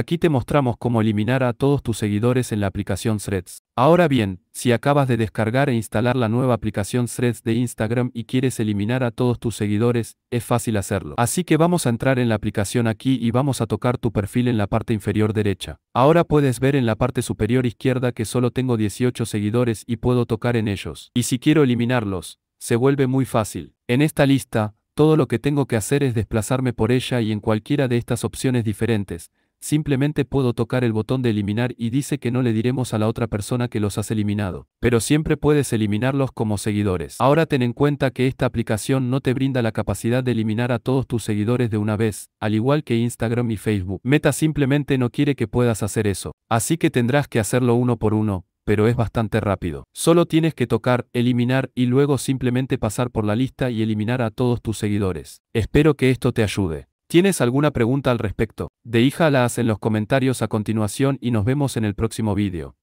Aquí te mostramos cómo eliminar a todos tus seguidores en la aplicación Threads. Ahora bien, si acabas de descargar e instalar la nueva aplicación Threads de Instagram y quieres eliminar a todos tus seguidores, es fácil hacerlo. Así que vamos a entrar en la aplicación aquí y vamos a tocar tu perfil en la parte inferior derecha. Ahora puedes ver en la parte superior izquierda que solo tengo 18 seguidores y puedo tocar en ellos. Y si quiero eliminarlos, se vuelve muy fácil. En esta lista, todo lo que tengo que hacer es desplazarme por ella y en cualquiera de estas opciones diferentes, simplemente puedo tocar el botón de eliminar y dice que no le diremos a la otra persona que los has eliminado. Pero siempre puedes eliminarlos como seguidores. Ahora ten en cuenta que esta aplicación no te brinda la capacidad de eliminar a todos tus seguidores de una vez, al igual que Instagram y Facebook. Meta simplemente no quiere que puedas hacer eso. Así que tendrás que hacerlo uno por uno, pero es bastante rápido. Solo tienes que tocar eliminar y luego simplemente pasar por la lista y eliminar a todos tus seguidores. Espero que esto te ayude. ¿Tienes alguna pregunta al respecto? Deíjalas en los comentarios a continuación y nos vemos en el próximo vídeo.